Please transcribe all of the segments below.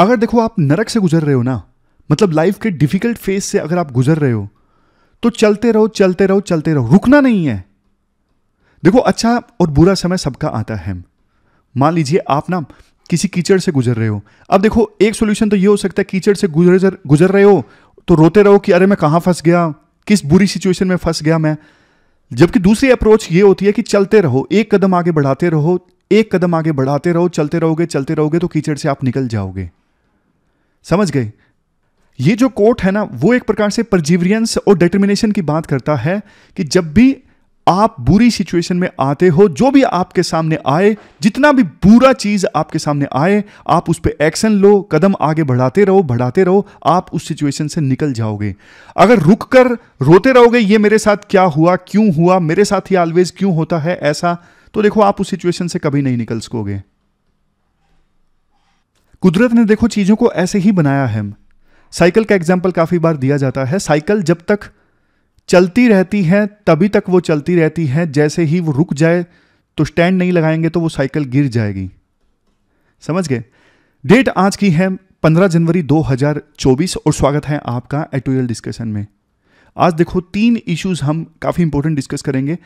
अगर देखो आप नरक से गुजर रहे हो ना मतलब लाइफ के डिफिकल्ट फेज से अगर आप गुजर रहे हो तो चलते रहो चलते रहो चलते रहो रुकना नहीं है देखो अच्छा और बुरा समय सबका आता है मान लीजिए आप ना किसी कीचड़ से गुजर रहे हो अब देखो एक सोल्यूशन तो ये हो सकता है कीचड़ से गुजर गुजर रहे हो तो रोते रहो कि अरे मैं कहाँ फंस गया किस बुरी सिचुएशन में फंस गया मैं जबकि दूसरी अप्रोच ये होती है कि चलते रहो एक कदम आगे बढ़ाते रहो एक कदम आगे बढ़ाते रहो चलते रहोगे चलते रहोगे तो कीचड़ से आप निकल जाओगे समझ गए ये जो कोट है ना वो एक प्रकार से परजीवरियंस और डिटर्मिनेशन की बात करता है कि जब भी आप बुरी सिचुएशन में आते हो जो भी आपके सामने आए जितना भी बुरा चीज आपके सामने आए आप उस पर एक्शन लो कदम आगे बढ़ाते रहो बढ़ाते रहो आप उस सिचुएशन से निकल जाओगे अगर रुक कर रोते रहोगे ये मेरे साथ क्या हुआ क्यों हुआ मेरे साथ ही ऑलवेज क्यों होता है ऐसा तो देखो आप उस सिचुएशन से कभी नहीं निकल सकोगे कुदरत ने देखो चीज़ों को ऐसे ही बनाया है साइकिल का एग्जाम्पल काफ़ी बार दिया जाता है साइकिल जब तक चलती रहती है तभी तक वो चलती रहती है जैसे ही वो रुक जाए तो स्टैंड नहीं लगाएंगे तो वो साइकिल गिर जाएगी समझ गए डेट आज की है 15 जनवरी 2024 और स्वागत है आपका एटोरियल डिस्कशन में आज देखो तीन इश्यूज हम काफ़ी इंपोर्टेंट डिस्कस करेंगे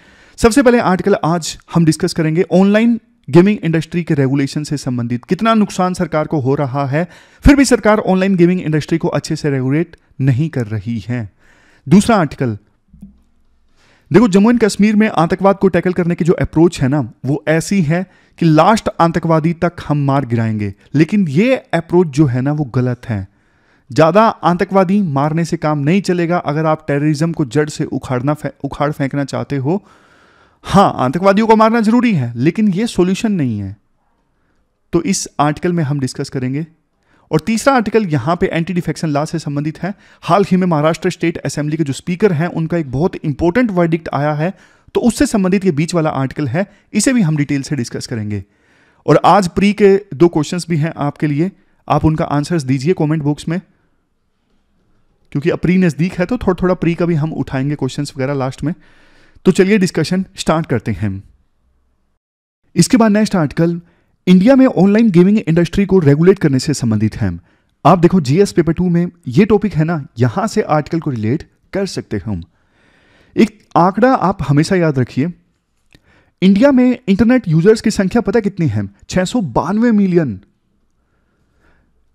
सबसे पहले आर्टिकल आज हम डिस्कस करेंगे ऑनलाइन गेमिंग इंडस्ट्री के रेगुलेशन से संबंधित कितना नुकसान सरकार को हो रहा है फिर भी सरकार ऑनलाइन गेमिंग इंडस्ट्री को अच्छे से रेगुलेट नहीं कर रही है दूसरा आर्टिकल देखो जम्मू एंड कश्मीर में आतंकवाद को टैकल करने की जो अप्रोच है ना वो ऐसी है कि लास्ट आतंकवादी तक हम मार गिराएंगे लेकिन ये अप्रोच जो है ना वो गलत है ज़्यादा आतंकवादी मारने से काम नहीं चलेगा अगर आप टेररिज्म को जड़ से उखाड़ना उखाड़ फेंकना चाहते हो हाँ आतंकवादियों को मारना जरूरी है लेकिन यह सोल्यूशन नहीं है तो इस आर्टिकल में हम डिस्कस करेंगे और तीसरा आर्टिकल यहां पे एंटी डिफेक्शन लॉ से संबंधित है हाल ही में महाराष्ट्र स्टेट असेंबली के जो स्पीकर हैं उनका एक बहुत इंपॉर्टेंट वर्डिक्ट आया है तो उससे संबंधित ये बीच वाला आर्टिकल है इसे भी हम डिटेल से डिस्कस करेंगे और आज प्री के दो क्वेश्चन भी हैं आपके लिए आप उनका आंसर्स दीजिए कमेंट बॉक्स में क्योंकि अप्री नज़दीक है तो थोड़ा थोड़ा प्री का भी हम उठाएंगे क्वेश्चंस वगैरह लास्ट में तो चलिए डिस्कशन स्टार्ट करते हैं इसके बाद नेक्स्ट आर्टिकल इंडिया में ऑनलाइन गेमिंग इंडस्ट्री को रेगुलेट करने से संबंधित है आप देखो जीएस पेपर टू में ये टॉपिक है ना यहां से आर्टिकल को रिलेट कर सकते हम एक आंकड़ा आप हमेशा याद रखिए इंडिया में इंटरनेट यूजर्स की संख्या पता कितनी है छह मिलियन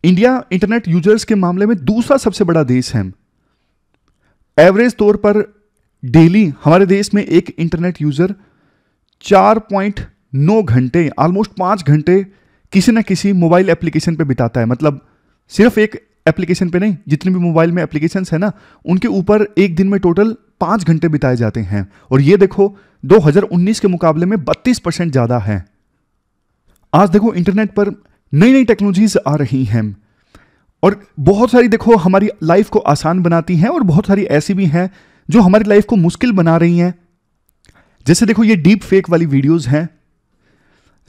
इंडिया इंटरनेट यूजर्स के मामले में दूसरा सबसे बड़ा देश है एवरेज तौर पर डेली हमारे देश में एक इंटरनेट यूज़र चार पॉइंट नौ घंटे ऑलमोस्ट पांच घंटे किसी ना किसी मोबाइल एप्लीकेशन पे बिताता है मतलब सिर्फ एक एप्लीकेशन पे नहीं जितने भी मोबाइल में एप्लीकेशन है ना उनके ऊपर एक दिन में टोटल पांच घंटे बिताए जाते हैं और ये देखो 2019 के मुकाबले में 32 परसेंट ज़्यादा है आज देखो इंटरनेट पर नई नई टेक्नोलॉजीज आ रही हैं और बहुत सारी देखो हमारी लाइफ को आसान बनाती हैं और बहुत सारी ऐसी भी हैं जो हमारी लाइफ को मुश्किल बना रही हैं जैसे देखो ये डीप फेक वाली वीडियोस हैं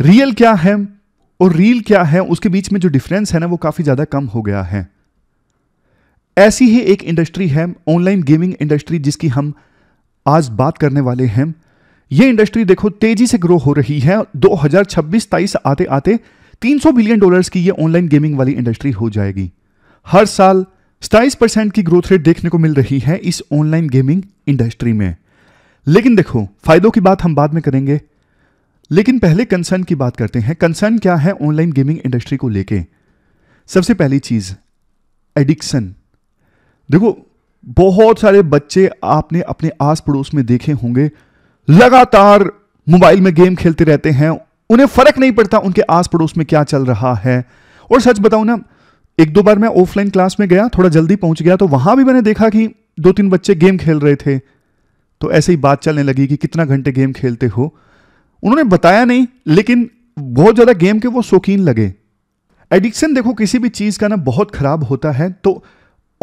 रियल क्या है और रील क्या है उसके बीच में जो डिफरेंस है ना वो काफ़ी ज़्यादा कम हो गया है ऐसी ही एक इंडस्ट्री है ऑनलाइन गेमिंग इंडस्ट्री जिसकी हम आज बात करने वाले हैं ये इंडस्ट्री देखो तेजी से ग्रो हो रही है 2026-27 आते आते 300 बिलियन डॉलर्स की ये ऑनलाइन गेमिंग वाली इंडस्ट्री हो जाएगी हर साल सताइस परसेंट की ग्रोथ रेट देखने को मिल रही है इस ऑनलाइन गेमिंग इंडस्ट्री में लेकिन देखो फायदों की बात हम बाद में करेंगे लेकिन पहले कंसर्न की बात करते हैं कंसर्न क्या है ऑनलाइन गेमिंग इंडस्ट्री को लेके सबसे पहली चीज एडिक्शन देखो बहुत सारे बच्चे आपने अपने आस पड़ोस में देखे होंगे लगातार मोबाइल में गेम खेलते रहते हैं उन्हें फर्क नहीं पड़ता उनके आस पड़ोस में क्या चल रहा है और सच बताऊं ना एक दो बार मैं ऑफलाइन क्लास में गया थोड़ा जल्दी पहुंच गया तो वहां भी मैंने देखा कि दो तीन बच्चे गेम खेल रहे थे तो ऐसे ही बात चलने लगी कि कितना घंटे गेम खेलते हो उन्होंने बताया नहीं लेकिन बहुत ज़्यादा गेम के वो शौकीन लगे एडिक्शन देखो किसी भी चीज़ का ना बहुत ख़राब होता है तो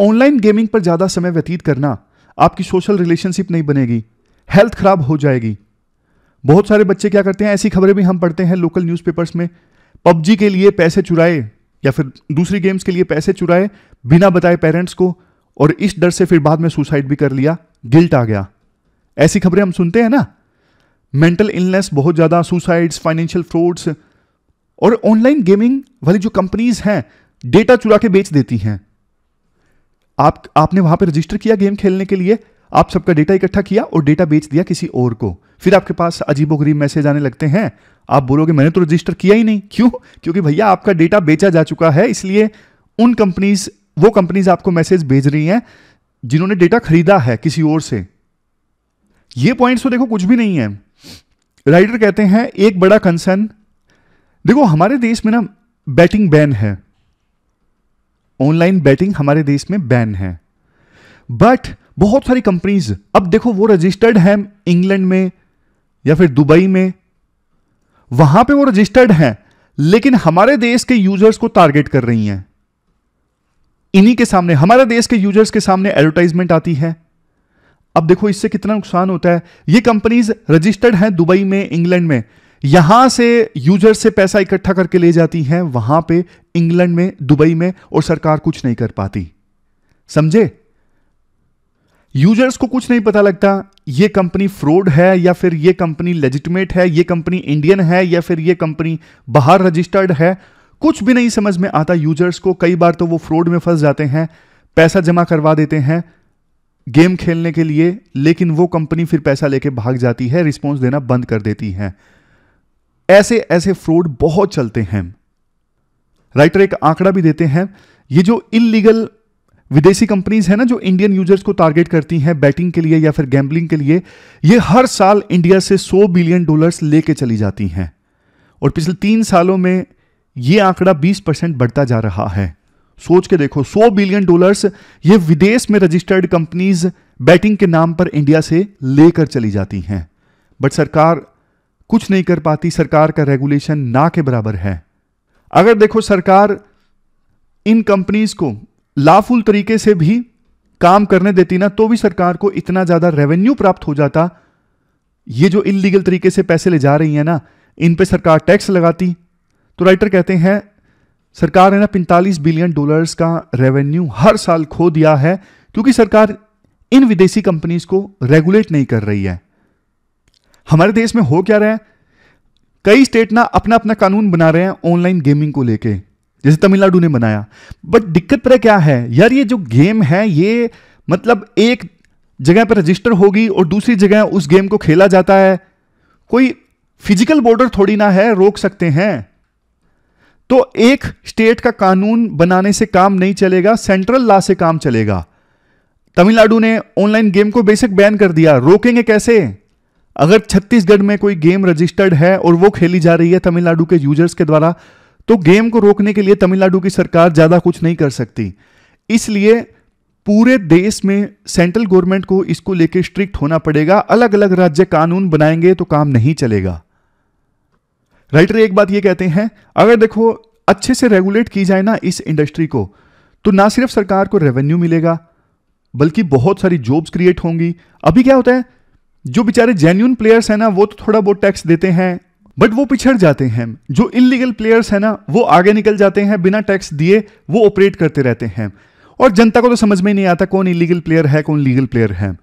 ऑनलाइन गेमिंग पर ज़्यादा समय व्यतीत करना आपकी सोशल रिलेशनशिप नहीं बनेगी हेल्थ खराब हो जाएगी बहुत सारे बच्चे क्या करते हैं ऐसी खबरें भी हम पढ़ते हैं लोकल न्यूज़पेपर्स में पबजी के लिए पैसे चुराए या फिर दूसरी गेम्स के लिए पैसे चुराए बिना बताए पेरेंट्स को और इस डर से फिर बाद में सुसाइड भी कर लिया गिल्ट आ गया ऐसी खबरें हम सुनते हैं ना मेंटल इलनेस बहुत ज़्यादा सुसाइड्स फाइनेंशियल फ्रॉड्स और ऑनलाइन गेमिंग वाली जो कंपनीज हैं डेटा चुरा के बेच देती हैं आप आपने वहां पर रजिस्टर किया गेम खेलने के लिए आप सबका डेटा इकट्ठा किया और डेटा बेच दिया किसी और को फिर आपके पास अजीबोगरीब मैसेज आने लगते हैं आप बोलोगे मैंने तो रजिस्टर किया ही नहीं क्यों क्योंकि भैया आपका डेटा बेचा जा चुका है इसलिए उन कंपनीज वो कंपनीज आपको मैसेज भेज रही हैं जिन्होंने डेटा खरीदा है किसी और से ये पॉइंट्स तो देखो कुछ भी नहीं है राइडर कहते हैं एक बड़ा कंसर्न देखो हमारे देश में ना बैटिंग बैन है ऑनलाइन बैटिंग हमारे देश में बैन है बट बहुत सारी कंपनीज अब देखो वो रजिस्टर्ड हैं इंग्लैंड में या फिर दुबई में वहां पे वो रजिस्टर्ड हैं लेकिन हमारे देश के यूजर्स को टारगेट कर रही हैं इन्हीं के सामने हमारे देश के यूजर्स के सामने एडवर्टाइजमेंट आती है अब देखो इससे कितना नुकसान होता है ये कंपनीज रजिस्टर्ड हैं दुबई में इंग्लैंड में यहां से यूजर्स से पैसा इकट्ठा करके ले जाती हैं वहां पे इंग्लैंड में दुबई में और सरकार कुछ नहीं कर पाती समझे यूजर्स को कुछ नहीं पता लगता ये कंपनी फ्रॉड है या फिर ये कंपनी लेजिटमेट है ये कंपनी इंडियन है या फिर ये कंपनी बाहर रजिस्टर्ड है कुछ भी नहीं समझ में आता यूजर्स को कई बार तो वो फ्रॉड में फंस जाते हैं पैसा जमा करवा देते हैं गेम खेलने के लिए लेकिन वो कंपनी फिर पैसा लेके भाग जाती है रिस्पॉन्स देना बंद कर देती है ऐसे ऐसे फ्रॉड बहुत चलते हैं राइटर एक आंकड़ा भी देते हैं ये जो इलीगल विदेशी कंपनीज है ना जो इंडियन यूजर्स को टारगेट करती हैं बैटिंग के लिए या फिर गैम्बलिंग के लिए ये हर साल इंडिया से 100 बिलियन डॉलर्स लेके चली जाती हैं और पिछले तीन सालों में ये आंकड़ा 20 परसेंट बढ़ता जा रहा है सोच के देखो 100 बिलियन डॉलर्स ये विदेश में रजिस्टर्ड कंपनीज बैटिंग के नाम पर इंडिया से लेकर चली जाती हैं बट सरकार कुछ नहीं कर पाती सरकार का रेगुलेशन ना के बराबर है अगर देखो सरकार इन कंपनीज को लाफुल तरीके से भी काम करने देती ना तो भी सरकार को इतना ज्यादा रेवेन्यू प्राप्त हो जाता ये जो इलीगल तरीके से पैसे ले जा रही है ना इन पे सरकार टैक्स लगाती तो राइटर कहते हैं सरकार ने ना 45 बिलियन डॉलर्स का रेवेन्यू हर साल खो दिया है क्योंकि सरकार इन विदेशी कंपनीज को रेगुलेट नहीं कर रही है हमारे देश में हो क्या रहा है कई स्टेट ना अपना अपना कानून बना रहे हैं ऑनलाइन गेमिंग को लेकर जैसे तमिलनाडु ने बनाया बट दिक्कत पर क्या है यार ये जो गेम है ये मतलब एक जगह पर रजिस्टर होगी और दूसरी जगह उस गेम को खेला जाता है कोई फिजिकल बॉर्डर थोड़ी ना है रोक सकते हैं तो एक स्टेट का कानून बनाने से काम नहीं चलेगा सेंट्रल लॉ से काम चलेगा तमिलनाडु ने ऑनलाइन गेम को बेसिक बैन कर दिया रोकेंगे कैसे अगर छत्तीसगढ़ में कोई गेम रजिस्टर्ड है और वो खेली जा रही है तमिलनाडु के यूजर्स के द्वारा तो गेम को रोकने के लिए तमिलनाडु की सरकार ज़्यादा कुछ नहीं कर सकती इसलिए पूरे देश में सेंट्रल गवर्नमेंट को इसको लेकर स्ट्रिक्ट होना पड़ेगा अलग अलग राज्य कानून बनाएंगे तो काम नहीं चलेगा राइटर एक बात ये कहते हैं अगर देखो अच्छे से रेगुलेट की जाए ना इस इंडस्ट्री को तो ना सिर्फ सरकार को रेवेन्यू मिलेगा बल्कि बहुत सारी जॉब्स क्रिएट होंगी अभी क्या होता है जो बेचारे जेन्यून प्लेयर्स हैं ना वो तो थोड़ा बहुत टैक्स देते हैं बट वो पिछड़ जाते हैं जो इलीगल प्लेयर्स हैं ना वो आगे निकल जाते हैं बिना टैक्स दिए वो ऑपरेट करते रहते हैं और जनता को तो समझ में नहीं आता कौन इलीगल प्लेयर है कौन लीगल प्लेयर है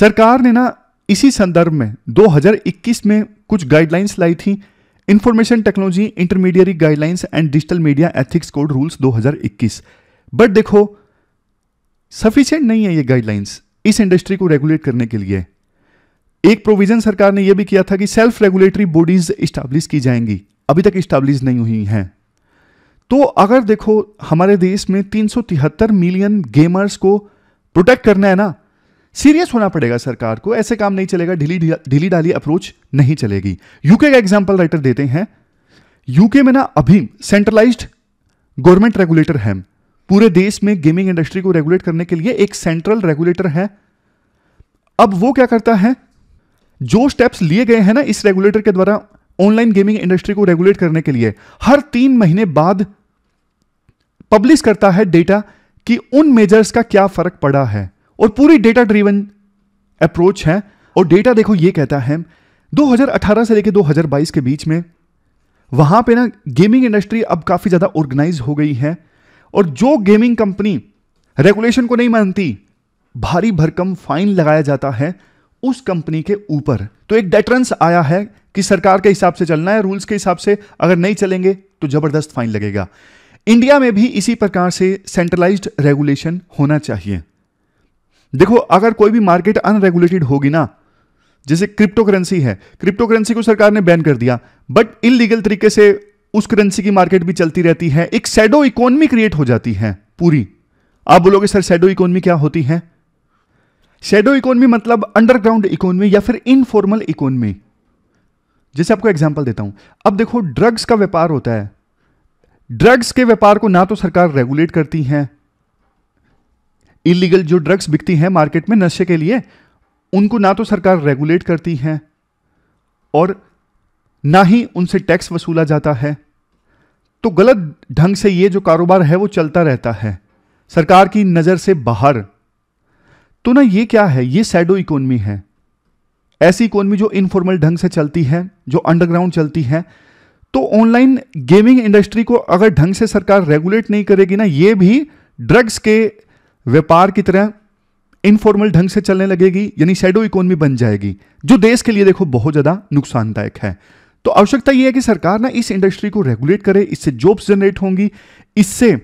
सरकार ने ना इसी संदर्भ में 2021 में कुछ गाइडलाइंस लाई थी information technology intermediary guidelines and digital media ethics code rules 2021 but देखो सफिशियंट नहीं है ये गाइडलाइंस इस इंडस्ट्री को रेगुलेट करने के लिए एक प्रोविजन सरकार ने यह भी किया था कि सेल्फ रेगुलेटरी बॉडीज इस्टाब्लिश की जाएंगी अभी तक इस्टाब्लिश नहीं हुई हैं तो अगर देखो हमारे देश में तीन मिलियन गेमर्स को प्रोटेक्ट करना है ना सीरियस होना पड़ेगा सरकार को ऐसे काम नहीं चलेगा ढीली ढीली डाली अप्रोच नहीं चलेगी यूके का एग्जाम्पल राइटर देते हैं यूके में ना अभी सेंट्रलाइज्ड गवर्नमेंट रेगुलेटर है पूरे देश में गेमिंग इंडस्ट्री को रेगुलेट करने के लिए एक सेंट्रल रेगुलेटर है अब वो क्या करता है जो स्टेप्स लिए गए हैं ना इस रेगुलेटर के द्वारा ऑनलाइन गेमिंग इंडस्ट्री को रेगुलेट करने के लिए हर तीन महीने बाद पब्लिश करता है डेटा कि उन मेजर्स का क्या फर्क पड़ा है और पूरी डेटा ड्रीवन अप्रोच है और डेटा देखो ये कहता है 2018 से लेकर 2022 के बीच में वहां पे ना गेमिंग इंडस्ट्री अब काफी ज्यादा ऑर्गेनाइज हो गई है और जो गेमिंग कंपनी रेगुलेशन को नहीं मानती भारी भरकम फाइन लगाया जाता है उस कंपनी के ऊपर तो एक डेटरेंस आया है कि सरकार के हिसाब से चलना है रूल्स के हिसाब से अगर नहीं चलेंगे तो जबरदस्त फाइन लगेगा इंडिया में भी इसी प्रकार से सेंट्रलाइज्ड रेगुलेशन होना चाहिए देखो अगर कोई भी मार्केट अनरेगुलेटेड होगी ना जैसे क्रिप्टो करेंसी है क्रिप्टो करेंसी को सरकार ने बैन कर दिया बट इलीगल तरीके से उस करेंसी की मार्केट भी चलती रहती है एक सैडो इकोनमी क्रिएट हो जाती है पूरी आप बोलोगे सर सैडो इकोनमी क्या होती है शेडो इकोनॉमी मतलब अंडरग्राउंड इकोनॉमी या फिर इनफॉर्मल इकोनॉमी जैसे आपको एग्जाम्पल देता हूं अब देखो ड्रग्स का व्यापार होता है ड्रग्स के व्यापार को ना तो सरकार रेगुलेट करती है इलीगल जो ड्रग्स बिकती हैं मार्केट में नशे के लिए उनको ना तो सरकार रेगुलेट करती है और ना ही उनसे टैक्स वसूला जाता है तो गलत ढंग से ये जो कारोबार है वो चलता रहता है सरकार की नज़र से बाहर तो ना ये क्या है ये सैडो इकोनमी है ऐसी इकोनॉमी जो इनफॉर्मल ढंग से चलती है जो अंडरग्राउंड चलती है तो ऑनलाइन गेमिंग इंडस्ट्री को अगर ढंग से सरकार रेगुलेट नहीं करेगी ना ये भी ड्रग्स के व्यापार की तरह इनफॉर्मल ढंग से चलने लगेगी यानी शेडो इकोनॉमी बन जाएगी जो देश के लिए देखो बहुत ज़्यादा नुकसानदायक है तो आवश्यकता यह है कि सरकार ना इस इंडस्ट्री को रेगुलेट करे इससे जॉब्स जनरेट होंगी इससे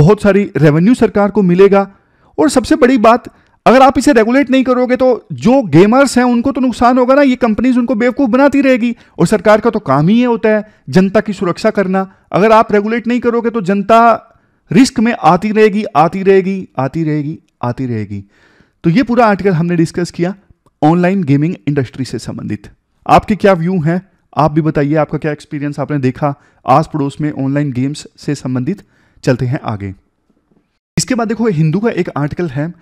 बहुत सारी रेवेन्यू सरकार को मिलेगा और सबसे बड़ी बात अगर आप इसे रेगुलेट नहीं करोगे तो जो गेमर्स हैं उनको तो नुकसान होगा ना ये कंपनीज उनको बेवकूफ़ बनाती रहेगी और सरकार का तो काम ही ये होता है जनता की सुरक्षा करना अगर आप रेगुलेट नहीं करोगे तो जनता रिस्क में आती रहेगी आती रहेगी आती रहेगी आती रहेगी तो ये पूरा आर्टिकल हमने डिस्कस किया ऑनलाइन गेमिंग इंडस्ट्री से संबंधित आपके क्या व्यू हैं आप भी बताइए आपका क्या एक्सपीरियंस आपने देखा आस पड़ोस में ऑनलाइन गेम्स से संबंधित चलते हैं आगे इसके बाद देखो हिंदू का एक आर्टिकल है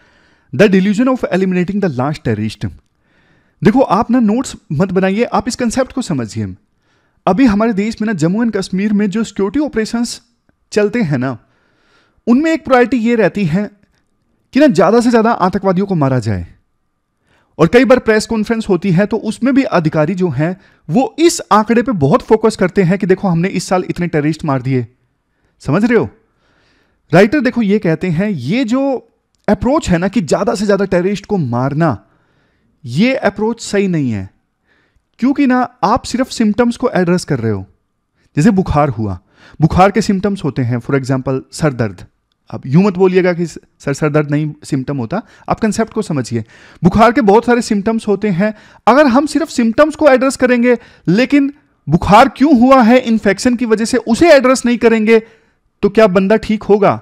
the delusion of eliminating the last terrorist देखो आप ना नोट्स मत बनाइए आप इस कंसेप्ट को समझिए अभी हमारे देश में ना जम्मू एंड कश्मीर में जो सिक्योरिटी ऑपरेशंस चलते हैं ना उनमें एक प्रायोरिटी ये रहती है कि ना ज़्यादा से ज़्यादा आतंकवादियों को मारा जाए और कई बार प्रेस कॉन्फ्रेंस होती है तो उसमें भी अधिकारी जो हैं वो इस आंकड़े पे बहुत फोकस करते हैं कि देखो हमने इस साल इतने टेररिस्ट मार दिए समझ रहे हो राइटर देखो ये कहते हैं ये जो अप्रोच है ना कि ज़्यादा से ज़्यादा टेररिस्ट को मारना यह अप्रोच सही नहीं है क्योंकि ना आप सिर्फ सिम्टम्स को एड्रेस कर रहे हो जैसे बुखार हुआ बुखार के सिम्टम्स होते हैं फॉर एग्जाम्पल सर दर्द अब यूं मत बोलिएगा कि सर सर दर्द नहीं सिम्टम होता आप कंसेप्ट को समझिए बुखार के बहुत सारे सिम्टम्स होते हैं अगर हम सिर्फ सिम्टम्स को एड्रेस करेंगे लेकिन बुखार क्यों हुआ है इन्फेक्शन की वजह से उसे एड्रेस नहीं करेंगे तो क्या बंदा ठीक होगा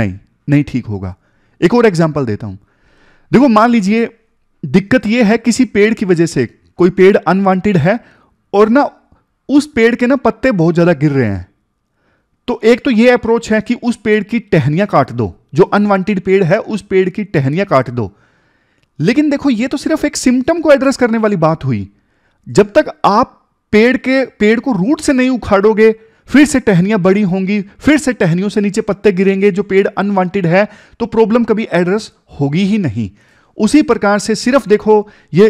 नहीं नहीं ठीक होगा एक और एग्जाम्पल देता हूं देखो मान लीजिए दिक्कत यह है किसी पेड़ की वजह से कोई पेड़ अनवांटेड है और ना उस पेड़ के ना पत्ते बहुत ज़्यादा गिर रहे हैं तो एक तो यह अप्रोच है कि उस पेड़ की टहनियां काट दो जो अनवांटेड पेड़ है उस पेड़ की टहनियां काट दो लेकिन देखो यह तो सिर्फ एक सिम्टम को एड्रेस करने वाली बात हुई जब तक आप पेड़ के पेड़ को रूट से नहीं उखाड़ोगे फिर से टहनियाँ बड़ी होंगी फिर से टहनियों से नीचे पत्ते गिरेंगे जो पेड़ अनवांटेड है तो प्रॉब्लम कभी एड्रेस होगी ही नहीं उसी प्रकार से सिर्फ देखो ये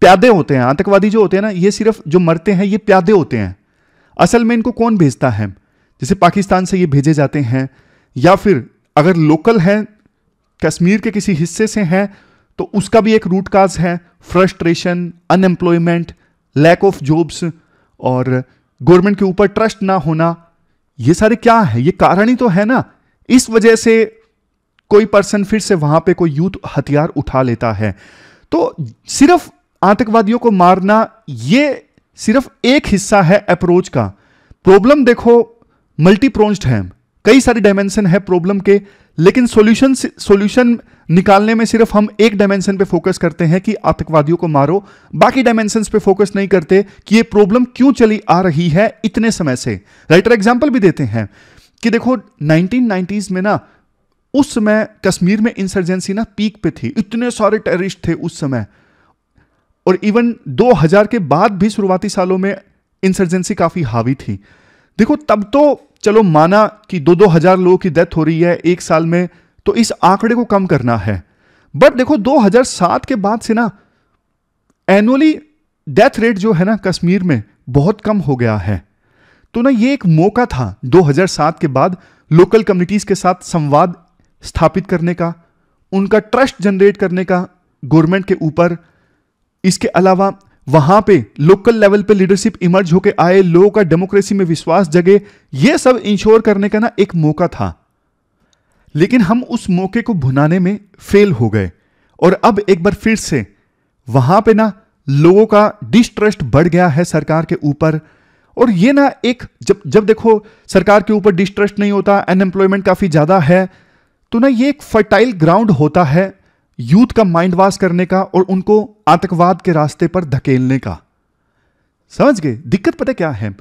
प्यादे होते हैं आतंकवादी जो होते हैं ना ये सिर्फ जो मरते हैं ये प्यादे होते हैं असल में इनको कौन भेजता है जैसे पाकिस्तान से ये भेजे जाते हैं या फिर अगर लोकल हैं कश्मीर के किसी हिस्से से हैं तो उसका भी एक रूट काज है frustration unemployment lack of jobs और गवर्नमेंट के ऊपर ट्रस्ट ना होना ये सारे क्या है ये कारण ही तो है ना इस वजह से कोई पर्सन फिर से वहां पे कोई यूथ हथियार उठा लेता है तो सिर्फ आतंकवादियों को मारना ये सिर्फ एक हिस्सा है अप्रोच का प्रॉब्लम देखो मल्टीप्रोन्स्ड है कई सारे डायमेंशन है प्रॉब्लम के लेकिन सॉल्यूशन सॉल्यूशन निकालने में सिर्फ हम एक डायमेंशन पे फोकस करते हैं कि आतंकवादियों को मारो बाकी डायमेंशन पे फोकस नहीं करते कि ये प्रॉब्लम क्यों चली आ रही है इतने समय से राइटर एग्जाम्पल भी देते हैं कि देखो नाइनटीन में ना उस समय कश्मीर में इंसर्जेंसी ना पीक पे थी इतने सारे टेररिस्ट थे उस समय और इवन 2000 के बाद भी शुरुआती सालों में इंसर्जेंसी काफ़ी हावी थी देखो तब तो चलो माना कि दो दो हज़ार लोगों की डेथ हो रही है एक साल में तो इस आंकड़े को कम करना है बट देखो 2007 के बाद से ना एनुअली डेथ रेट जो है ना कश्मीर में बहुत कम हो गया है तो ना ये एक मौका था 2007 के बाद लोकल कम्युनिटीज़ के साथ संवाद स्थापित करने का उनका ट्रस्ट जनरेट करने का गवर्नमेंट के ऊपर इसके अलावा वहां पे लोकल लेवल पे लीडरशिप इमर्ज होके आए लोगों का डेमोक्रेसी में विश्वास जगे ये सब इंश्योर करने का ना एक मौका था लेकिन हम उस मौके को भुनाने में फेल हो गए और अब एक बार फिर से वहां पे ना लोगों का डिस्ट्रस्ट बढ़ गया है सरकार के ऊपर और ये ना एक जब जब देखो सरकार के ऊपर डिस्ट्रस्ट नहीं होता अनएम्प्लॉयमेंट काफ़ी ज़्यादा है तो ना ये एक फर्टाइल ग्राउंड होता है यूथ का माइंड वॉश करने का और उनको आतंकवाद के रास्ते पर धकेलने का समझ गए दिक्कत पता क्या है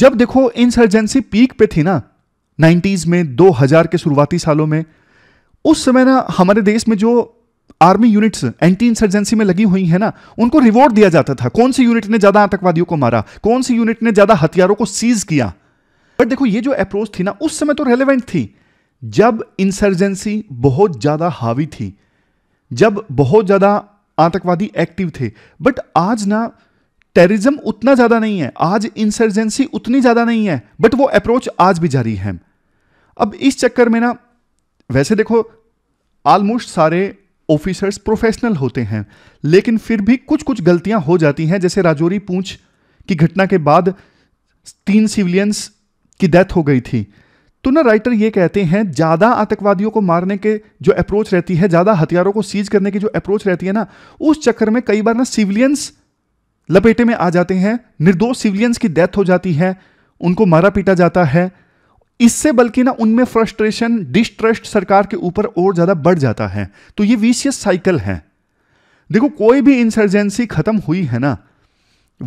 जब देखो इंसर्जेंसी पीक पे थी ना नाइन्टीज में 2000 के शुरुआती सालों में उस समय ना हमारे देश में जो आर्मी यूनिट्स एंटी इंसर्जेंसी में लगी हुई है ना उनको रिवॉर्ड दिया जाता था कौन सी यूनिट ने ज्यादा आतंकवादियों को मारा कौन सी यूनिट ने ज्यादा हथियारों को सीज किया बट देखो ये जो अप्रोच थी ना उस समय तो रेलिवेंट थी जब इंसर्जेंसी बहुत ज्यादा हावी थी जब बहुत ज्यादा आतंकवादी एक्टिव थे बट आज ना टेररिज्म उतना ज्यादा नहीं है आज इंसर्जेंसी उतनी ज्यादा नहीं है बट वो अप्रोच आज भी जारी है अब इस चक्कर में ना वैसे देखो ऑलमोस्ट सारे ऑफिसर्स प्रोफेशनल होते हैं लेकिन फिर भी कुछ कुछ गलतियां हो जाती हैं जैसे राजौरी पूंछ की घटना के बाद तीन सिविलियंस की डेथ हो गई थी तो ना राइटर ये कहते हैं ज़्यादा आतंकवादियों को मारने के जो अप्रोच रहती है ज़्यादा हथियारों को सीज करने की जो अप्रोच रहती है ना उस चक्कर में कई बार ना सिविलियंस लपेटे में आ जाते हैं निर्दोष सिविलियंस की डेथ हो जाती है उनको मारा पीटा जाता है इससे बल्कि ना उनमें फ्रस्ट्रेशन डिस्ट्रस्ट सरकार के ऊपर और ज़्यादा बढ़ जाता है तो ये विशियस साइकिल है देखो कोई भी इंसर्जेंसी ख़त्म हुई है ना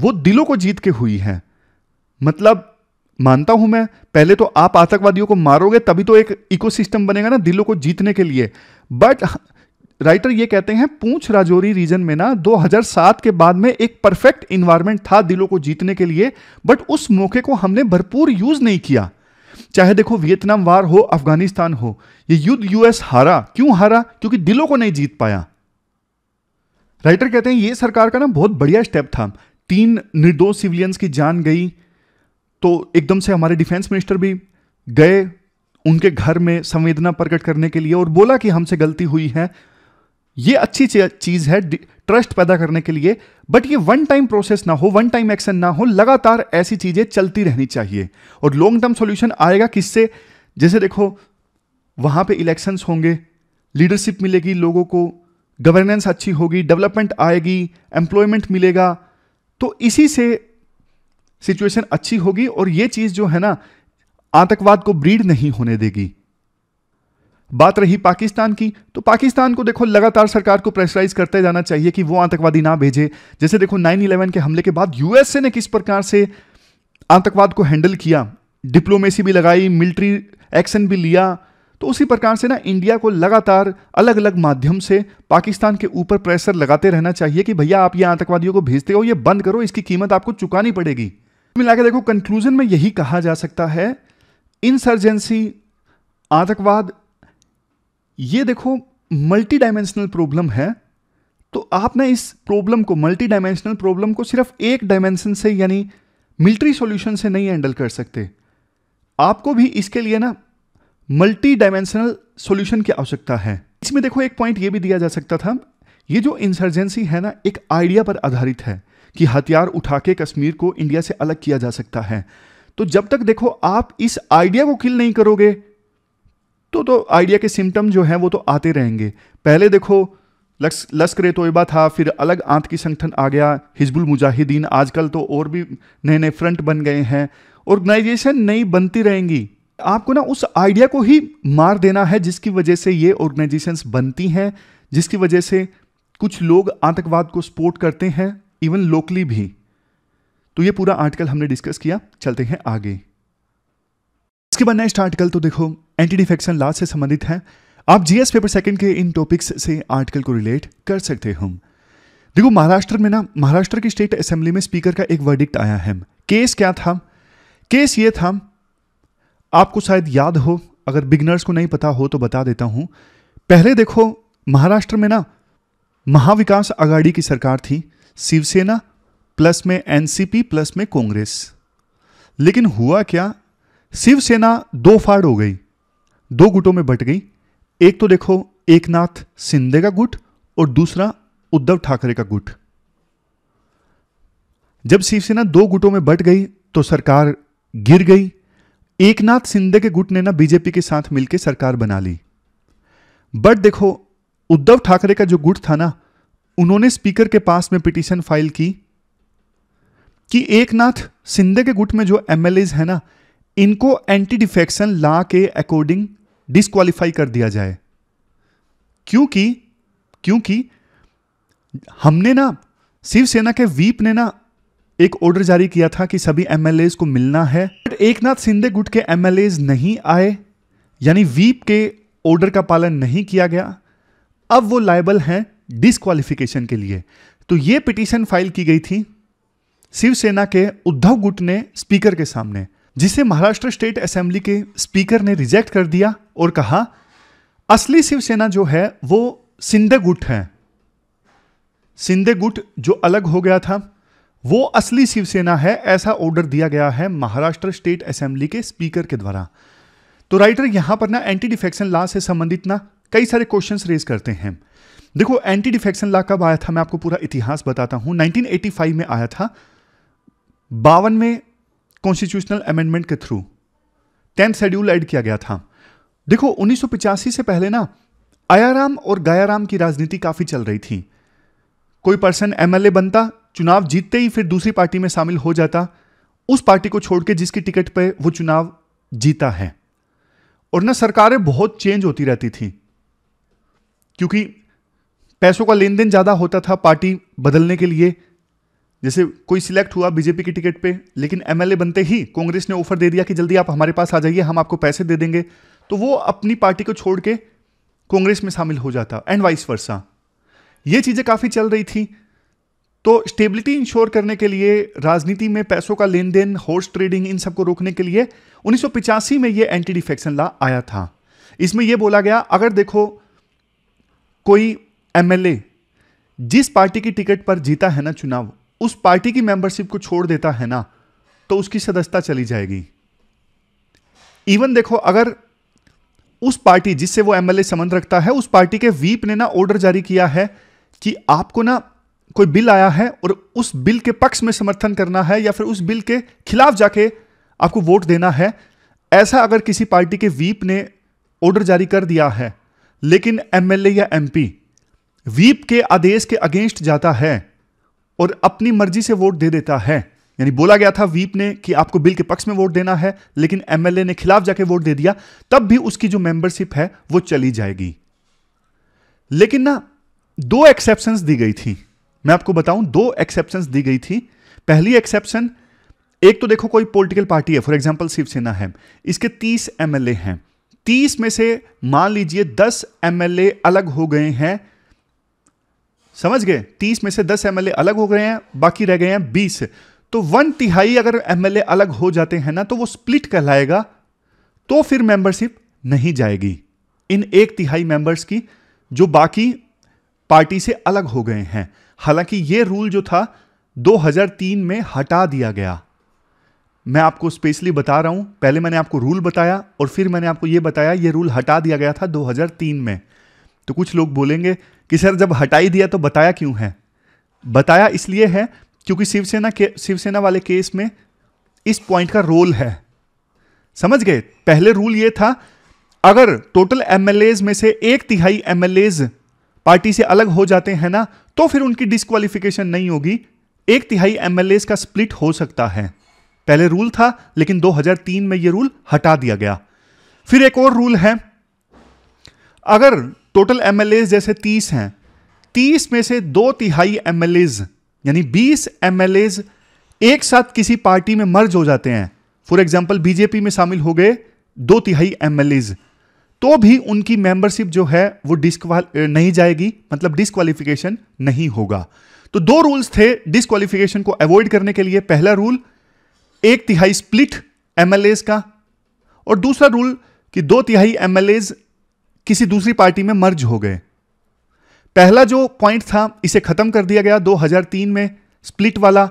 वो दिलों को जीत के हुई है मतलब मानता हूं मैं पहले तो आप आतंकवादियों को मारोगे तभी तो एक इकोसिस्टम बनेगा ना दिलों को जीतने के लिए बट राइटर ये कहते हैं पूंछ राजौरी रीजन में ना 2007 के बाद में एक परफेक्ट इन्वायरमेंट था दिलों को जीतने के लिए बट उस मौके को हमने भरपूर यूज नहीं किया चाहे देखो वियतनाम वार हो अफगानिस्तान हो ये युद्ध यूएस हारा क्यों हारा क्योंकि दिलों को नहीं जीत पाया राइटर कहते हैं ये सरकार का ना बहुत बढ़िया स्टेप था तीन निर्दोष सिविलियंस की जान गई तो एकदम से हमारे डिफेंस मिनिस्टर भी गए उनके घर में संवेदना प्रकट करने के लिए और बोला कि हमसे गलती हुई है ये अच्छी चीज़ है ट्रस्ट पैदा करने के लिए बट ये वन टाइम प्रोसेस ना हो वन टाइम एक्शन ना हो लगातार ऐसी चीजें चलती रहनी चाहिए और लॉन्ग टर्म सोल्यूशन आएगा किससे जैसे देखो वहां पे इलेक्शंस होंगे लीडरशिप मिलेगी लोगों को गवर्नेंस अच्छी होगी डेवलपमेंट आएगी एम्प्लॉयमेंट मिलेगा तो इसी से सिचुएशन अच्छी होगी और ये चीज़ जो है ना आतंकवाद को ब्रीड नहीं होने देगी बात रही पाकिस्तान की तो पाकिस्तान को देखो लगातार सरकार को प्रेशराइज करते जाना चाहिए कि वो आतंकवादी ना भेजे जैसे देखो नाइन इलेवन के हमले के बाद यूएसए ने किस प्रकार से आतंकवाद को हैंडल किया डिप्लोमेसी भी लगाई मिलिट्री एक्शन भी लिया तो उसी प्रकार से ना इंडिया को लगातार अलग अलग माध्यम से पाकिस्तान के ऊपर प्रेशर लगाते रहना चाहिए कि भैया आप ये आतंकवादियों को भेजते हो ये बंद करो इसकी कीमत आपको चुकानी पड़ेगी मिला के देखो कंक्लूजन में यही कहा जा सकता है इंसर्जेंसी आतंकवाद ये देखो मल्टी डायमेंशनल प्रॉब्लम है तो आपने इस प्रॉब्लम को मल्टी डायमेंशनल प्रॉब्लम को सिर्फ एक डायमेंशन से यानी मिलिट्री सॉल्यूशन से नहीं हैंडल कर सकते आपको भी इसके लिए ना मल्टी डायमेंशनल सॉल्यूशन की आवश्यकता है इसमें देखो एक पॉइंट ये भी दिया जा सकता था ये जो इंसर्जेंसी है ना एक आइडिया पर आधारित है कि हथियार उठा के कश्मीर को इंडिया से अलग किया जा सकता है तो जब तक देखो आप इस आइडिया को किल नहीं करोगे तो तो आइडिया के सिम्टम जो हैं वो तो आते रहेंगे पहले देखो लक्स लश्कर तोयबा था फिर अलग आंत की संगठन आ गया हिजबुल मुजाहिदीन आजकल तो और भी नए नए फ्रंट बन गए हैं ऑर्गेनाइजेशन नई बनती रहेंगी आपको ना उस आइडिया को ही मार देना है जिसकी वजह से ये ऑर्गेनाइजेशंस बनती हैं जिसकी वजह से कुछ लोग आतंकवाद को सपोर्ट करते हैं इवन लोकली भी तो ये पूरा आर्टिकल हमने डिस्कस किया चलते हैं आगे इसके बाद नेक्स्ट आर्टिकल तो देखो एंटी डिफेक्शन लॉ से संबंधित है आप जीएस पेपर सेकंड के इन टॉपिक्स से आर्टिकल को रिलेट कर सकते हो देखो महाराष्ट्र में ना महाराष्ट्र की स्टेट असेंबली में स्पीकर का एक वर्डिक्ट आया है केस क्या था केस ये था आपको शायद याद हो अगर बिगनर्स को नहीं पता हो तो बता देता हूं पहले देखो महाराष्ट्र में ना महाविकास आघाड़ी की सरकार थी शिवसेना प्लस में एनसीपी प्लस में कांग्रेस लेकिन हुआ क्या शिवसेना दो फाड़ हो गई दो गुटों में बट गई एक तो देखो एकनाथ सिंधे का गुट और दूसरा उद्धव ठाकरे का गुट जब शिवसेना दो गुटों में बट गई तो सरकार गिर गई एकनाथ सिंधे के गुट ने ना बीजेपी के साथ मिलकर सरकार बना ली बट देखो उद्धव ठाकरे का जो गुट था ना उन्होंने स्पीकर के पास में पिटीशन फाइल की कि एकनाथ सिंधे के गुट में जो एमएलए है ना इनको एंटी डिफेक्शन ला के अकॉर्डिंग डिसक्वालीफाई कर दिया जाए क्योंकि क्योंकि हमने ना शिवसेना के वीप ने ना एक ऑर्डर जारी किया था कि सभी एम को मिलना है बट एक नाथ सिंधे गुट के एम नहीं आए यानी वीप के ऑर्डर का पालन नहीं किया गया अब वो लाइबल हैं डिसक्वालिफिकेशन के लिए तो ये पिटीशन फाइल की गई थी शिवसेना के उद्धव गुट ने स्पीकर के सामने जिसे महाराष्ट्र स्टेट असेंबली के स्पीकर ने रिजेक्ट कर दिया और कहा असली शिवसेना जो है वो सिंधे गुट है सिंधे गुट जो अलग हो गया था वो असली शिवसेना है ऐसा ऑर्डर दिया गया है महाराष्ट्र स्टेट असेंबली के स्पीकर के द्वारा तो राइटर यहां पर ना एंटी डिफेक्शन लॉ से संबंधित ना कई सारे क्वेश्चन रेज करते हैं देखो एंटी डिफेक्शन लॉ कब आया था मैं आपको पूरा इतिहास बताता हूं 1985 में आया था बावन में कॉन्स्टिट्यूशनल अमेंडमेंट के थ्रू टेंथ शेड्यूल ऐड किया गया था देखो उन्नीस से पहले ना आयाराम और गायाराम की राजनीति काफ़ी चल रही थी कोई पर्सन एमएलए बनता चुनाव जीतते ही फिर दूसरी पार्टी में शामिल हो जाता उस पार्टी को छोड़ के जिसकी टिकट पे वो चुनाव जीता है और ना सरकारें बहुत चेंज होती रहती थी क्योंकि पैसों का लेन देन ज़्यादा होता था पार्टी बदलने के लिए जैसे कोई सिलेक्ट हुआ बीजेपी की टिकट पे लेकिन एमएलए बनते ही कांग्रेस ने ऑफर दे दिया कि जल्दी आप हमारे पास आ जाइए हम आपको पैसे दे देंगे तो वो अपनी पार्टी को छोड़ के कांग्रेस में शामिल हो जाता एंड वाइस वर्षा ये चीज़ें काफ़ी चल रही थी तो स्टेबिलिटी इंश्योर करने के लिए राजनीति में पैसों का लेन देन हॉर्स ट्रेडिंग इन सबको रोकने के लिए उन्नीस में ये एंटी डिफेक्शन लॉ आया था इसमें यह बोला गया अगर देखो कोई एमएलए जिस पार्टी की टिकट पर जीता है ना चुनाव उस पार्टी की मेंबरशिप को छोड़ देता है ना तो उसकी सदस्यता चली जाएगी इवन देखो अगर उस पार्टी जिससे वो एमएलए संबंध रखता है उस पार्टी के वीप ने ना ऑर्डर जारी किया है कि आपको ना कोई बिल आया है और उस बिल के पक्ष में समर्थन करना है या फिर उस बिल के खिलाफ जाके आपको वोट देना है ऐसा अगर किसी पार्टी के वीप ने ऑर्डर जारी कर दिया है लेकिन एमएलए या एमपी वीप के आदेश के अगेंस्ट जाता है और अपनी मर्जी से वोट दे देता है यानी बोला गया था वीप ने कि आपको बिल के पक्ष में वोट देना है लेकिन एमएलए ने खिलाफ जाके वोट दे दिया तब भी उसकी जो मेंबरशिप है वो चली जाएगी लेकिन ना दो एक्सेप्शन दी गई थी मैं आपको बताऊं दो एक्सेप्शन दी गई थी पहली एक्सेप्शन एक तो देखो कोई पॉलिटिकल पार्टी है फॉर एग्जाम्पल शिवसेना है इसके तीस एमएलए हैं तीस में से मान लीजिए दस एमएलए अलग हो गए हैं समझ गए तीस में से दस एम अलग हो गए हैं बाकी रह गए हैं बीस तो वन तिहाई अगर एम अलग हो जाते हैं ना तो वो स्प्लिट कहलाएगा तो फिर मेंबरशिप नहीं जाएगी इन एक तिहाई मेंबर्स की जो बाकी पार्टी से अलग हो गए हैं हालांकि ये रूल जो था 2003 में हटा दिया गया मैं आपको स्पेशली बता रहा हूं पहले मैंने आपको रूल बताया और फिर मैंने आपको ये बताया ये रूल हटा दिया गया था 2003 में तो कुछ लोग बोलेंगे कि सर जब हटाई दिया तो बताया क्यों है बताया इसलिए है क्योंकि शिवसेना के शिवसेना वाले केस में इस पॉइंट का रोल है समझ गए पहले रूल ये था अगर टोटल एम में से एक तिहाई एम पार्टी से अलग हो जाते हैं ना तो फिर उनकी डिस्कालिफिकेशन नहीं होगी एक तिहाई एम का स्प्लिट हो सकता है पहले रूल था लेकिन 2003 में यह रूल हटा दिया गया फिर एक और रूल है अगर टोटल एम जैसे तीस हैं तीस में से दो तिहाई एम यानी बीस एम एक साथ किसी पार्टी में मर्ज हो जाते हैं फॉर एग्जाम्पल बीजेपी में शामिल हो गए दो तिहाई एम तो भी उनकी मेंबरशिप जो है वो डिस्कवाल नहीं जाएगी मतलब डिस्कवालिफिकेशन नहीं होगा तो दो रूल्स थे डिस्कवालिफिकेशन को अवॉइड करने के लिए पहला रूल एक तिहाई स्प्लिट एम का और दूसरा रूल कि दो तिहाई एम किसी दूसरी पार्टी में मर्ज हो गए पहला जो पॉइंट था इसे खत्म कर दिया गया 2003 में स्प्लिट वाला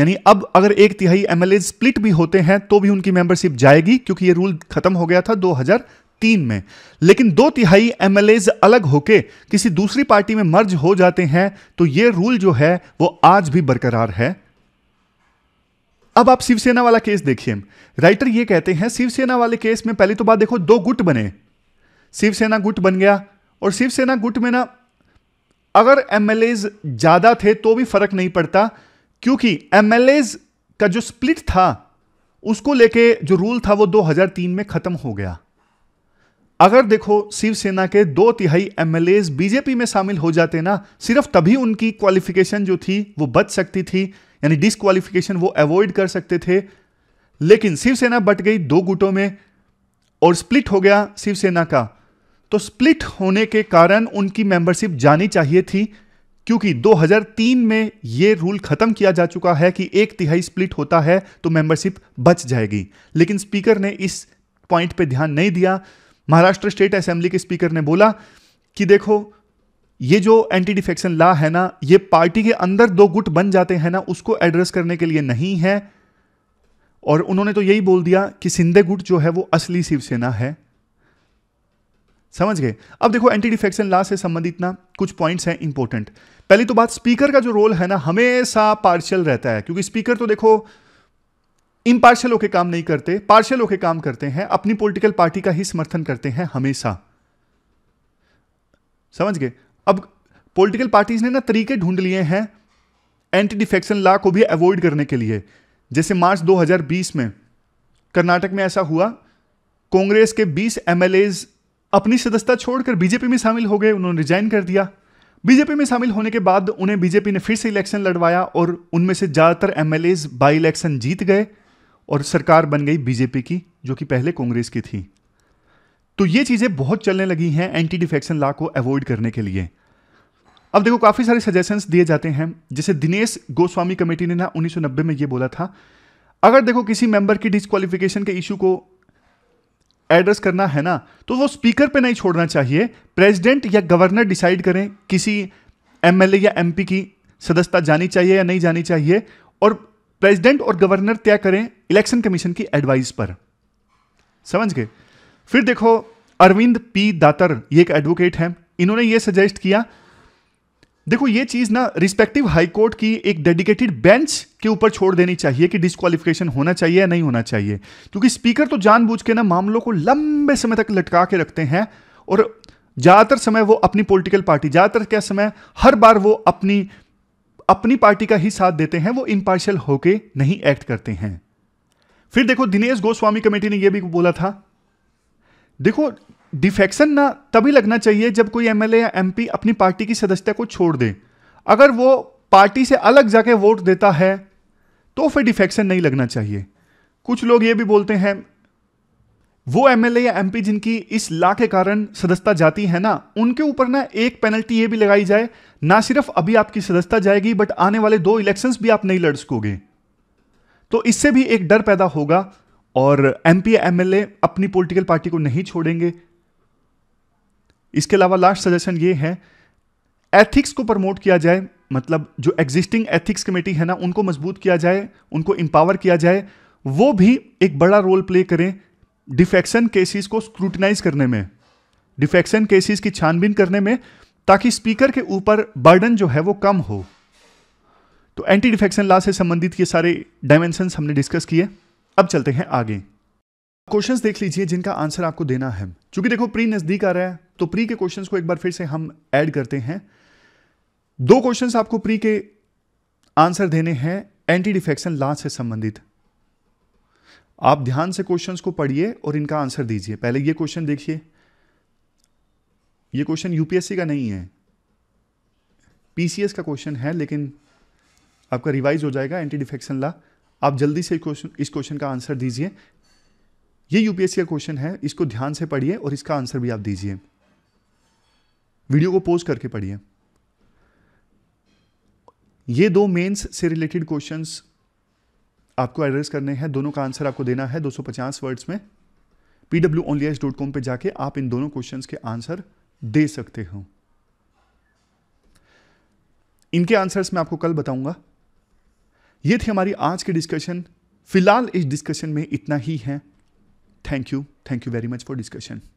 यानी अब अगर एक तिहाई एमएलए स्प्लिट भी होते हैं तो भी उनकी मेंबरशिप जाएगी क्योंकि ये रूल खत्म हो गया था 2003 में लेकिन दो तिहाई एमएलए अलग होके किसी दूसरी पार्टी में मर्ज हो जाते हैं तो ये रूल जो है वो आज भी बरकरार है अब आप शिवसेना वाला केस देखिए राइटर ये कहते हैं शिवसेना वाले केस में पहली तो बात देखो दो गुट बने शिवसेना गुट बन गया और शिवसेना गुट में ना अगर एम ज़्यादा थे तो भी फर्क नहीं पड़ता क्योंकि एम का जो स्प्लिट था उसको लेके जो रूल था वो 2003 में ख़त्म हो गया अगर देखो शिवसेना के दो तिहाई एम बीजेपी में शामिल हो जाते ना सिर्फ तभी उनकी क्वालिफिकेशन जो थी वो बच सकती थी यानी डिसक्वालिफिकेशन वो अवॉइड कर सकते थे लेकिन शिवसेना बट गई दो गुटों में और स्प्लिट हो गया शिवसेना का तो स्प्लिट होने के कारण उनकी मेंबरशिप जानी चाहिए थी क्योंकि 2003 में यह रूल खत्म किया जा चुका है कि एक तिहाई स्प्लिट होता है तो मेंबरशिप बच जाएगी लेकिन स्पीकर ने इस पॉइंट पे ध्यान नहीं दिया महाराष्ट्र स्टेट असेंबली के स्पीकर ने बोला कि देखो ये जो एंटी डिफेक्शन लॉ है ना ये पार्टी के अंदर दो गुट बन जाते हैं ना उसको एड्रेस करने के लिए नहीं है और उन्होंने तो यही बोल दिया कि सिंधे गुट जो है वो असली शिवसेना है समझ गए अब देखो एंटी डिफेक्शन लॉ से संबंधित ना कुछ पॉइंट्स हैं इंपॉर्टेंट पहली तो बात स्पीकर का जो रोल है ना हमेशा पार्शियल रहता है क्योंकि स्पीकर तो देखो इम्पार्शल होकर काम नहीं करते पार्शियल होकर काम करते हैं अपनी पॉलिटिकल पार्टी का ही समर्थन करते हैं हमेशा समझ गए अब पॉलिटिकल पार्टीज ने ना तरीके ढूंढ लिए हैं एंटी डिफेक्शन लॉ को भी अवॉइड करने के लिए जैसे मार्च 2020 में कर्नाटक में ऐसा हुआ कांग्रेस के 20 एमएलएज अपनी सदस्यता छोड़कर बीजेपी में शामिल हो गए उन्होंने रिजाइन कर दिया बीजेपी में शामिल होने के बाद उन्हें बीजेपी ने फिर से इलेक्शन लड़वाया और उनमें से ज़्यादातर एम बाई इलेक्शन जीत गए और सरकार बन गई बीजेपी की जो कि पहले कांग्रेस की थी तो ये चीज़ें बहुत चलने लगी हैं एंटी डिफेक्शन लॉ को अवॉइड करने के लिए अब देखो काफ़ी सारे सजेशंस दिए जाते हैं जैसे दिनेश गोस्वामी कमेटी ने ना 1990 में ये बोला था अगर देखो किसी मेंबर की डिस्कालिफिकेशन के इशू को एड्रेस करना है ना तो वो स्पीकर पे नहीं छोड़ना चाहिए प्रेसिडेंट या गवर्नर डिसाइड करें किसी एमएलए या एमपी की सदस्यता जानी चाहिए या नहीं जानी चाहिए और प्रेसिडेंट और गवर्नर तय करें इलेक्शन कमीशन की एडवाइस पर समझ गए फिर देखो अरविंद पी दातर ये एक एडवोकेट हैं इन्होंने ये सजेस्ट किया देखो ये चीज ना रिस्पेक्टिव हाईकोर्ट की एक डेडिकेटेड बेंच के ऊपर छोड़ देनी चाहिए कि डिस्कालिफिकेशन होना चाहिए या नहीं होना चाहिए क्योंकि स्पीकर तो जानबूझ के ना मामलों को लंबे समय तक लटका के रखते हैं और ज़्यादातर समय वो अपनी पॉलिटिकल पार्टी ज़्यादातर क्या समय हर बार वो अपनी अपनी पार्टी का ही साथ देते हैं वो इम्पार्शल होके नहीं एक्ट करते हैं फिर देखो दिनेश गोस्वामी कमेटी ने यह भी बोला था देखो डिफेक्शन ना तभी लगना चाहिए जब कोई एमएलए या एमपी अपनी पार्टी की सदस्यता को छोड़ दे अगर वो पार्टी से अलग जाके वोट देता है तो फिर डिफेक्शन नहीं लगना चाहिए कुछ लोग ये भी बोलते हैं वो एमएलए या एमपी जिनकी इस ला के कारण सदस्यता जाती है ना उनके ऊपर ना एक पेनल्टी ये भी लगाई जाए ना सिर्फ अभी आपकी सदस्यता जाएगी बट आने वाले दो इलेक्शंस भी आप नहीं लड़ सकोगे तो इससे भी एक डर पैदा होगा और एम पी एमएलए अपनी पॉलिटिकल पार्टी को नहीं छोड़ेंगे इसके अलावा लास्ट सजेशन ये है एथिक्स को प्रमोट किया जाए मतलब जो एग्जिस्टिंग एथिक्स कमेटी है ना उनको मजबूत किया जाए उनको एम्पावर किया जाए वो भी एक बड़ा रोल प्ले करें डिफेक्शन केसेस को स्क्रूटनाइज करने में डिफेक्शन केसेस की छानबीन करने में ताकि स्पीकर के ऊपर बर्डन जो है वो कम हो तो एंटी डिफेक्शन लॉ से संबंधित ये सारे डायमेंशन हमने डिस्कस किए अब चलते हैं आगे क्वेश्चंस देख लीजिए जिनका आंसर आपको देना है क्योंकि देखो प्री नज़दीक आ रहा है तो प्री के क्वेश्चंस को एक बार फिर से हम ऐड करते हैं दो क्वेश्चंस आपको प्री के आंसर देने हैं एंटी डिफेक्शन लॉ से संबंधित आप ध्यान से क्वेश्चंस को पढ़िए और इनका आंसर दीजिए पहले ये क्वेश्चन देखिए ये क्वेश्चन यूपीएससी का नहीं है पीसीएस का क्वेश्चन है लेकिन आपका रिवाइज हो जाएगा एंटी डिफेक्शन ला आप जल्दी से क्वेश्चन इस क्वेश्चन का आंसर दीजिए ये यूपीएससी का क्वेश्चन है इसको ध्यान से पढ़िए और इसका आंसर भी आप दीजिए वीडियो को पोज करके पढ़िए ये दो मेंस से रिलेटेड क्वेश्चंस आपको एड्रेस करने हैं दोनों का आंसर आपको देना है 250 वर्ड्स में P W only dot com पर जाके आप इन दोनों क्वेश्चन के आंसर दे सकते हो इनके आंसर्स मैं आपको कल बताऊंगा ये थी हमारी आज की डिस्कशन फिलहाल इस डिस्कशन में इतना ही है thank you thank you very much for discussion